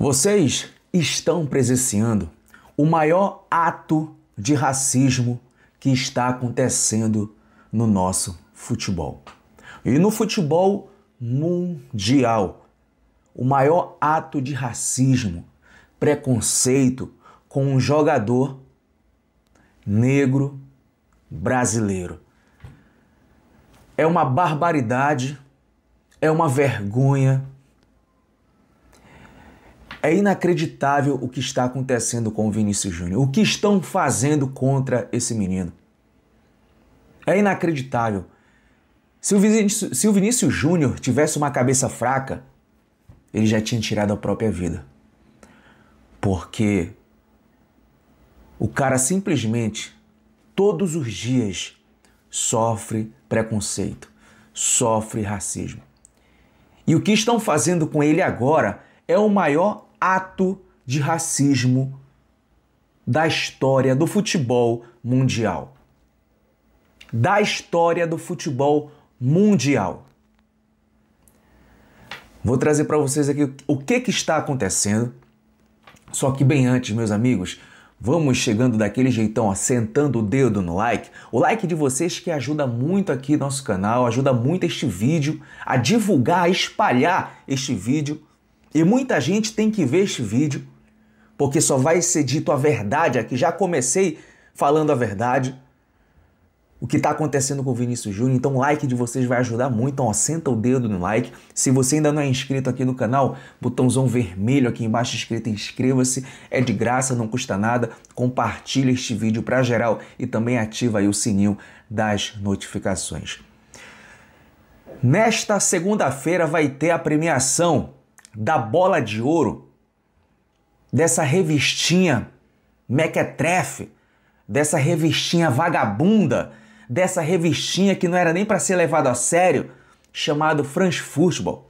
Vocês estão presenciando o maior ato de racismo que está acontecendo no nosso futebol. E no futebol mundial, o maior ato de racismo, preconceito com um jogador negro brasileiro. É uma barbaridade, é uma vergonha é inacreditável o que está acontecendo com o Vinícius Júnior. O que estão fazendo contra esse menino? É inacreditável. Se o Vinícius, Vinícius Júnior tivesse uma cabeça fraca, ele já tinha tirado a própria vida. Porque o cara simplesmente, todos os dias, sofre preconceito, sofre racismo. E o que estão fazendo com ele agora é o maior ato de racismo da história do futebol mundial. Da história do futebol mundial. Vou trazer para vocês aqui o que, que está acontecendo. Só que bem antes, meus amigos, vamos chegando daquele jeitão, assentando sentando o dedo no like. O like de vocês que ajuda muito aqui nosso canal, ajuda muito este vídeo a divulgar, a espalhar este vídeo e muita gente tem que ver este vídeo, porque só vai ser dito a verdade aqui. Já comecei falando a verdade. O que está acontecendo com o Vinícius Júnior, então o like de vocês vai ajudar muito. Então, senta o dedo no like. Se você ainda não é inscrito aqui no canal, botãozão vermelho aqui embaixo escrito inscreva-se. É de graça, não custa nada. Compartilhe este vídeo para geral e também ativa aí o sininho das notificações. Nesta segunda-feira vai ter a premiação da bola de ouro, dessa revistinha mequetrefe, dessa revistinha vagabunda, dessa revistinha que não era nem para ser levado a sério, chamado France Football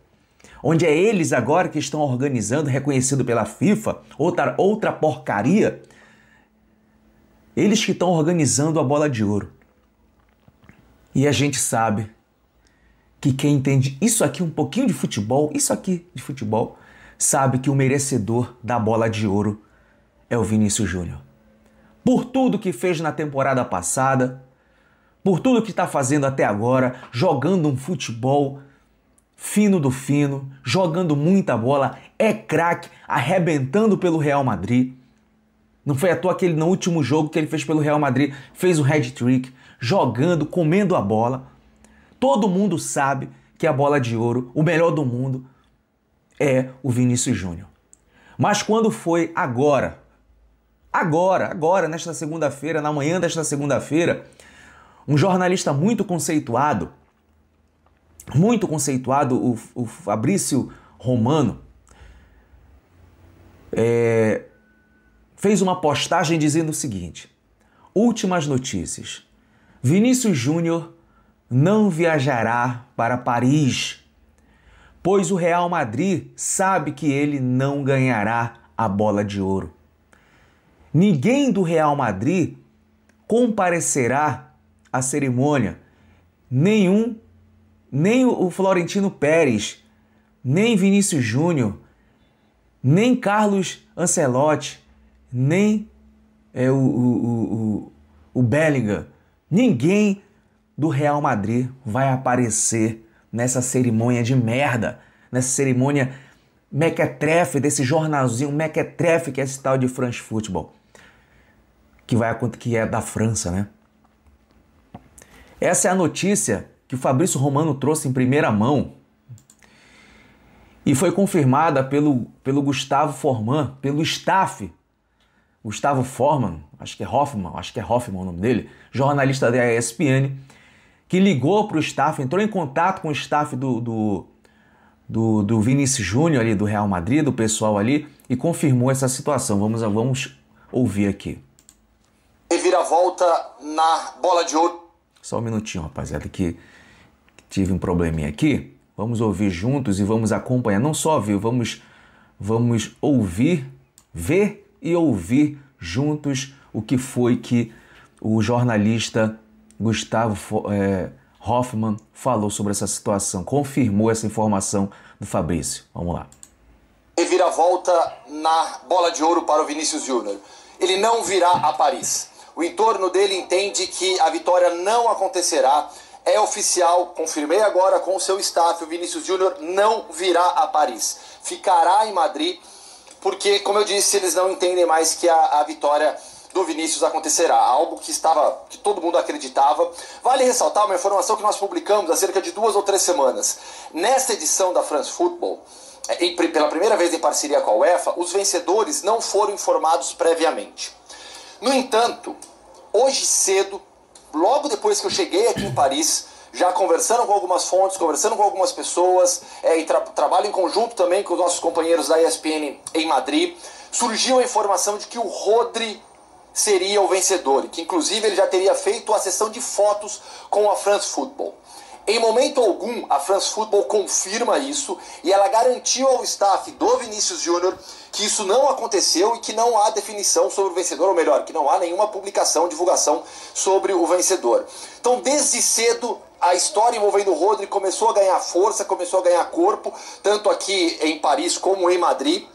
onde é eles agora que estão organizando, reconhecido pela FIFA, outra, outra porcaria, eles que estão organizando a bola de ouro. E a gente sabe que quem entende isso aqui um pouquinho de futebol, isso aqui de futebol, sabe que o merecedor da bola de ouro é o Vinícius Júnior. Por tudo que fez na temporada passada, por tudo que está fazendo até agora, jogando um futebol fino do fino, jogando muita bola, é craque, arrebentando pelo Real Madrid. Não foi à toa que ele, no último jogo que ele fez pelo Real Madrid, fez um head trick, jogando, comendo a bola. Todo mundo sabe que a bola de ouro, o melhor do mundo, é o Vinícius Júnior. Mas quando foi agora, agora, agora, nesta segunda-feira, na manhã desta segunda-feira, um jornalista muito conceituado, muito conceituado, o, o Fabrício Romano, é, fez uma postagem dizendo o seguinte: últimas notícias. Vinícius Júnior não viajará para Paris, pois o Real Madrid sabe que ele não ganhará a bola de ouro. Ninguém do Real Madrid comparecerá à cerimônia, nenhum, nem o Florentino Pérez, nem Vinícius Júnior, nem Carlos Ancelotti, nem é, o, o, o, o Bellingham. Ninguém do Real Madrid vai aparecer nessa cerimônia de merda, nessa cerimônia mequetrefe desse jornalzinho mequetrefe que é esse tal de France Football, que vai que é da França, né? Essa é a notícia que o Fabrício Romano trouxe em primeira mão e foi confirmada pelo, pelo Gustavo Forman, pelo staff Gustavo Forman, acho que é Hoffman, acho que é Hoffman o nome dele, jornalista da ESPN, que ligou para o staff, entrou em contato com o staff do, do, do, do Vinícius Júnior ali do Real Madrid, do pessoal ali, e confirmou essa situação. Vamos, vamos ouvir aqui. E volta na bola de ouro. Só um minutinho, rapaziada, que, que tive um probleminha aqui. Vamos ouvir juntos e vamos acompanhar. Não só ouvir, vamos, vamos ouvir, ver e ouvir juntos o que foi que o jornalista Gustavo é, Hoffman falou sobre essa situação, confirmou essa informação do Fabrício. Vamos lá. Vira volta na bola de ouro para o Vinícius Júnior. Ele não virá a Paris. O entorno dele entende que a vitória não acontecerá. É oficial, confirmei agora com o seu staff, o Vinícius Júnior não virá a Paris. Ficará em Madrid, porque, como eu disse, eles não entendem mais que a, a vitória do Vinícius acontecerá, algo que estava que todo mundo acreditava. Vale ressaltar uma informação que nós publicamos há cerca de duas ou três semanas. Nesta edição da France Football, é, em, pela primeira vez em parceria com a UEFA, os vencedores não foram informados previamente. No entanto, hoje cedo, logo depois que eu cheguei aqui em Paris, já conversando com algumas fontes, conversando com algumas pessoas, é, e tra trabalho em conjunto também com os nossos companheiros da ESPN em Madrid, surgiu a informação de que o Rodri seria o vencedor, e que inclusive ele já teria feito a sessão de fotos com a France Football. Em momento algum, a France Football confirma isso e ela garantiu ao staff do Vinícius Júnior que isso não aconteceu e que não há definição sobre o vencedor, ou melhor, que não há nenhuma publicação, divulgação sobre o vencedor. Então, desde cedo, a história envolvendo o Rodri começou a ganhar força, começou a ganhar corpo, tanto aqui em Paris como em Madrid.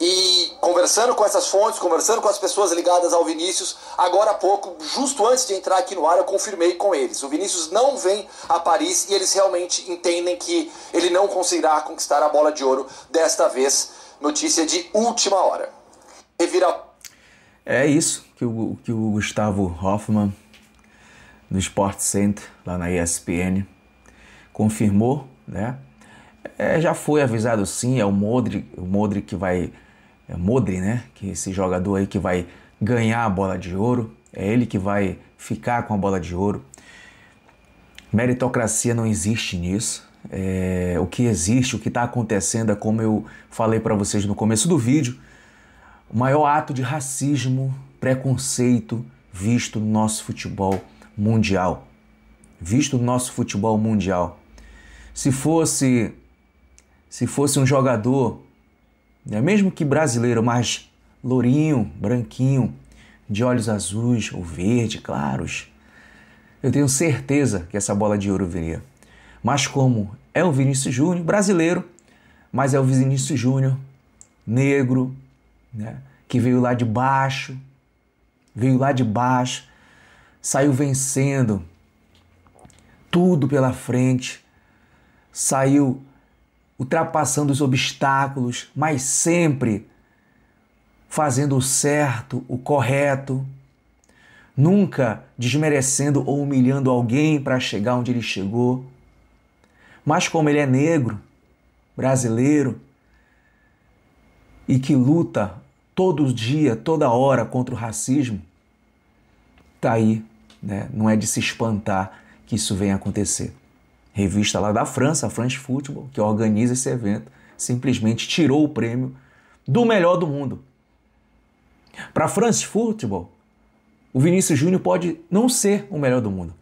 E conversando com essas fontes, conversando com as pessoas ligadas ao Vinícius, agora há pouco, justo antes de entrar aqui no ar, eu confirmei com eles. O Vinícius não vem a Paris e eles realmente entendem que ele não conseguirá conquistar a bola de ouro desta vez. Notícia de última hora. Revira... É isso que o, que o Gustavo Hoffman, do Sport Center, lá na ESPN, confirmou, né? É, já foi avisado sim, é o Modric, o Modric que vai é Modri, né? Que esse jogador aí que vai ganhar a bola de ouro, é ele que vai ficar com a bola de ouro. Meritocracia não existe nisso. É, o que existe, o que está acontecendo é como eu falei para vocês no começo do vídeo, o maior ato de racismo, preconceito visto no nosso futebol mundial. Visto no nosso futebol mundial. Se fosse se fosse um jogador né? mesmo que brasileiro, mas lourinho, branquinho, de olhos azuis ou verde claros, eu tenho certeza que essa bola de ouro viria. Mas como é o Vinícius Júnior, brasileiro, mas é o Vinícius Júnior, negro, né? que veio lá de baixo, veio lá de baixo, saiu vencendo tudo pela frente, saiu ultrapassando os obstáculos, mas sempre fazendo o certo, o correto, nunca desmerecendo ou humilhando alguém para chegar onde ele chegou. Mas como ele é negro, brasileiro, e que luta todo dia, toda hora contra o racismo, tá aí, né? Não é de se espantar que isso venha acontecer revista lá da França, a France Football, que organiza esse evento, simplesmente tirou o prêmio do melhor do mundo. Para a France Football, o Vinícius Júnior pode não ser o melhor do mundo,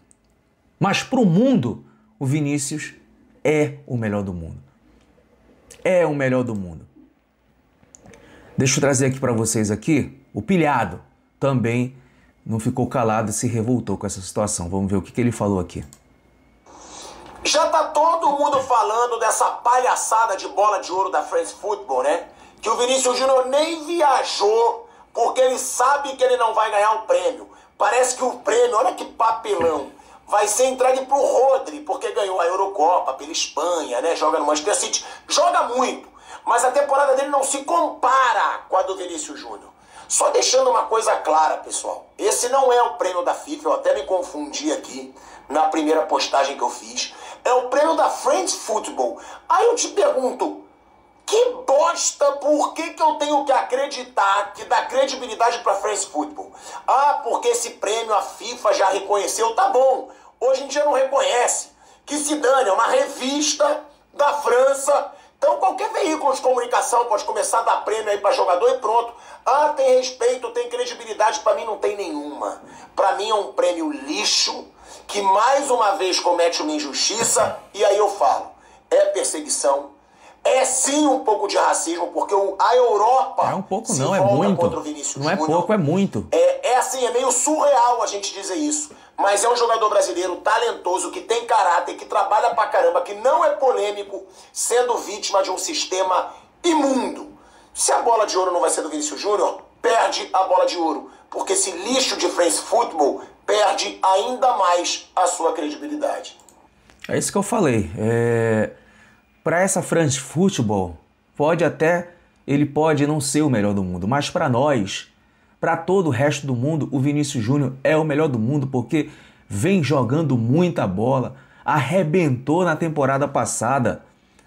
mas para o mundo, o Vinícius é o melhor do mundo. É o melhor do mundo. Deixa eu trazer aqui para vocês aqui o pilhado também não ficou calado e se revoltou com essa situação. Vamos ver o que, que ele falou aqui. Já tá todo mundo falando dessa palhaçada de bola de ouro da France Football, né? Que o Vinícius Júnior nem viajou porque ele sabe que ele não vai ganhar o prêmio. Parece que o prêmio, olha que papelão, vai ser entregue pro Rodri, porque ganhou a Eurocopa pela Espanha, né? Joga no Manchester City, joga muito, mas a temporada dele não se compara com a do Vinícius Júnior. Só deixando uma coisa clara, pessoal, esse não é o prêmio da FIFA, eu até me confundi aqui na primeira postagem que eu fiz. É o prêmio da Friends Football. Aí eu te pergunto, que bosta, por que, que eu tenho que acreditar que dá credibilidade para Friends Football? Ah, porque esse prêmio a FIFA já reconheceu, tá bom. Hoje em dia não reconhece. Que se dane, é uma revista da França então, qualquer veículo de comunicação pode começar a dar prêmio aí para jogador e pronto. Ah, tem respeito, tem credibilidade. Para mim, não tem nenhuma. Para mim, é um prêmio lixo que mais uma vez comete uma injustiça. E aí eu falo: é perseguição é sim um pouco de racismo, porque a Europa. É um pouco, não, é muito. não é pouco, é muito. É, é assim, é meio surreal a gente dizer isso. Mas é um jogador brasileiro talentoso, que tem caráter, que trabalha pra caramba, que não é polêmico, sendo vítima de um sistema imundo. Se a bola de ouro não vai ser do Vinícius Júnior, perde a bola de ouro. Porque esse lixo de France Football perde ainda mais a sua credibilidade. É isso que eu falei. É para essa France Football, pode até ele pode não ser o melhor do mundo, mas para nós, para todo o resto do mundo, o Vinícius Júnior é o melhor do mundo porque vem jogando muita bola, arrebentou na temporada passada,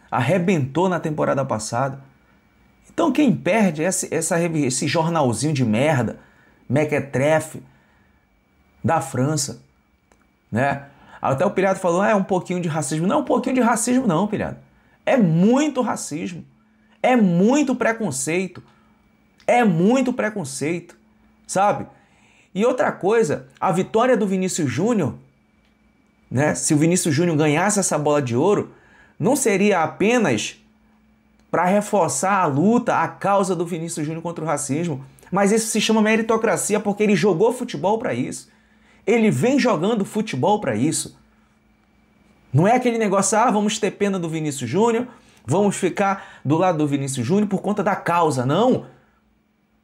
arrebentou na temporada passada. Então quem perde é esse, essa, esse jornalzinho de merda, mequetrefe, da França, né? Até o Pirata falou, ah, é um pouquinho de racismo. Não é um pouquinho de racismo não, Pirata. É muito racismo. É muito preconceito. É muito preconceito, sabe? E outra coisa, a vitória do Vinícius Júnior, né? Se o Vinícius Júnior ganhasse essa bola de ouro, não seria apenas para reforçar a luta, a causa do Vinícius Júnior contra o racismo, mas isso se chama meritocracia porque ele jogou futebol para isso. Ele vem jogando futebol para isso. Não é aquele negócio, ah, vamos ter pena do Vinícius Júnior, vamos ficar do lado do Vinícius Júnior por conta da causa, não.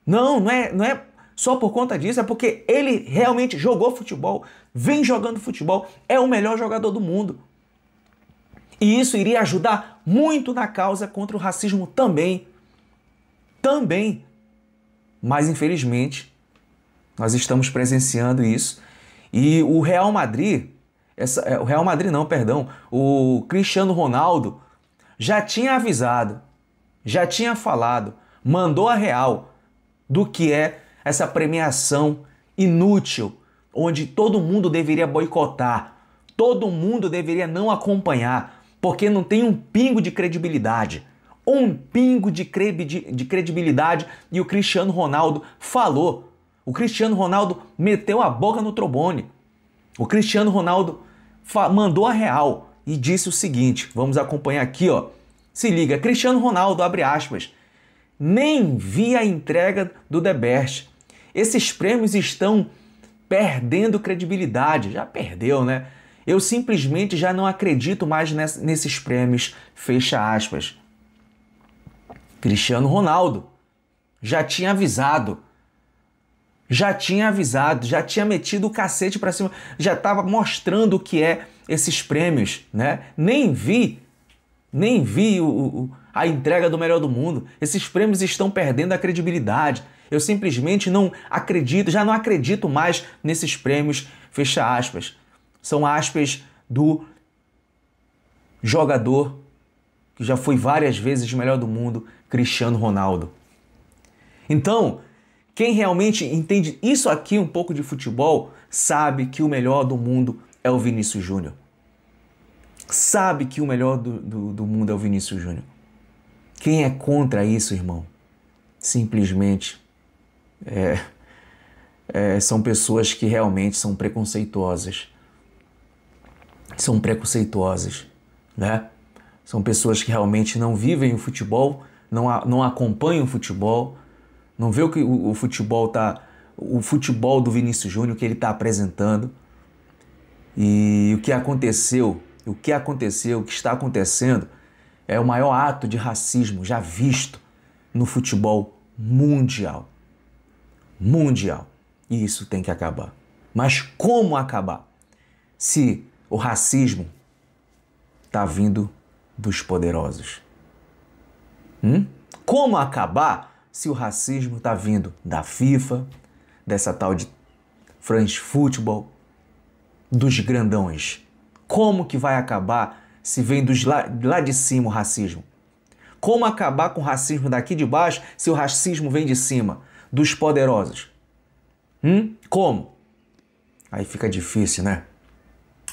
Não, não é, não é só por conta disso, é porque ele realmente jogou futebol, vem jogando futebol, é o melhor jogador do mundo. E isso iria ajudar muito na causa contra o racismo também. Também. Mas infelizmente, nós estamos presenciando isso. E o Real Madrid essa, é, o Real Madrid não, perdão. O Cristiano Ronaldo já tinha avisado, já tinha falado, mandou a real do que é essa premiação inútil, onde todo mundo deveria boicotar, todo mundo deveria não acompanhar, porque não tem um pingo de credibilidade. Um pingo de, de credibilidade e o Cristiano Ronaldo falou. O Cristiano Ronaldo meteu a boca no trombone. O Cristiano Ronaldo mandou a real e disse o seguinte: vamos acompanhar aqui, ó. Se liga, Cristiano Ronaldo abre aspas. Nem vi a entrega do The Esses prêmios estão perdendo credibilidade. Já perdeu, né? Eu simplesmente já não acredito mais nesses prêmios. Fecha aspas. Cristiano Ronaldo já tinha avisado já tinha avisado, já tinha metido o cacete para cima, já estava mostrando o que é esses prêmios, né? Nem vi, nem vi o, o, a entrega do melhor do mundo. Esses prêmios estão perdendo a credibilidade. Eu simplesmente não acredito, já não acredito mais nesses prêmios. Fecha aspas. São aspas do jogador que já foi várias vezes melhor do mundo, Cristiano Ronaldo. Então, quem realmente entende isso aqui um pouco de futebol sabe que o melhor do mundo é o Vinícius Júnior. Sabe que o melhor do, do, do mundo é o Vinícius Júnior. Quem é contra isso, irmão? Simplesmente é, é, são pessoas que realmente são preconceituosas. São preconceituosas, né? São pessoas que realmente não vivem o futebol, não, a, não acompanham o futebol, não vê o que o, o futebol tá. O futebol do Vinícius Júnior que ele está apresentando. E o que aconteceu, o que aconteceu, o que está acontecendo, é o maior ato de racismo já visto no futebol mundial. Mundial. E isso tem que acabar. Mas como acabar? Se o racismo está vindo dos poderosos. Hum? Como acabar se o racismo está vindo da FIFA, dessa tal de France Football, dos grandões. Como que vai acabar se vem dos lá, lá de cima o racismo? Como acabar com o racismo daqui de baixo se o racismo vem de cima, dos poderosos? Hum? Como? Aí fica difícil, né?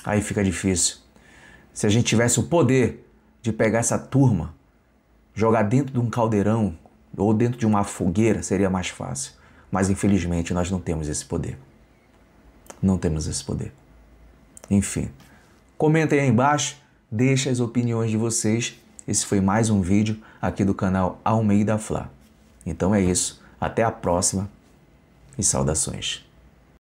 Aí fica difícil. Se a gente tivesse o poder de pegar essa turma, jogar dentro de um caldeirão ou dentro de uma fogueira seria mais fácil. Mas infelizmente nós não temos esse poder. Não temos esse poder. Enfim, comentem aí embaixo, deixem as opiniões de vocês. Esse foi mais um vídeo aqui do canal Almeida Fla. Então é isso, até a próxima e saudações.